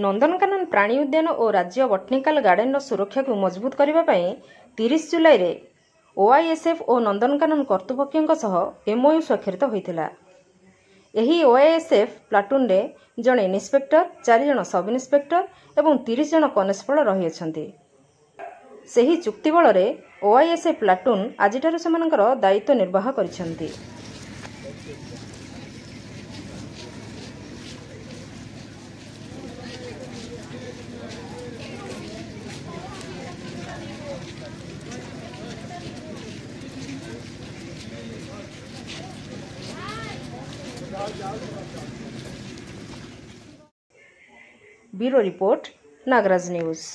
ନନ୍ଦନକାନନ ପ୍ରାଣୀ ଉଦ୍ୟାନ ଓ ରାଜ୍ୟ ବଟନିକାଲ ଗାର୍ଡେନର ସୁରକ୍ଷାକୁ ମଜବୁତ କରିବା ପାଇଁ ତିରିଶ ଜୁଲାଇରେ ଓଆଇଏସ୍ଏଫ୍ ଓ ନନ୍ଦନକାନନ କର୍ତ୍ତୃପକ୍ଷଙ୍କ ସହ ଏମ୍ଓୟୁ ସ୍ୱାକ୍ଷରିତ ହୋଇଥିଲା ଏହି ଓଆଇଏସ୍ଏଫ୍ ପ୍ଲାଟୁନ୍ରେ ଜଣେ ଇନ୍ସପେକ୍ଟର ଚାରିଜଣ ସବ୍ ଇନ୍ସପେକ୍ଟର ଏବଂ ତିରିଶ ଜଣ କନେଷ୍ଟବଳ ରହିଅଛନ୍ତି ସେହି ଚୁକ୍ତି ବଳରେ ଓଆଇଏସ୍ଏଫ୍ ପ୍ଲାଟୁନ୍ ଆଜିଠାରୁ ସେମାନଙ୍କର ଦାୟିତ୍ୱ ନିର୍ବାହ କରିଛନ୍ତି ब्यूरो रिपोर्ट नागराज न्यूज़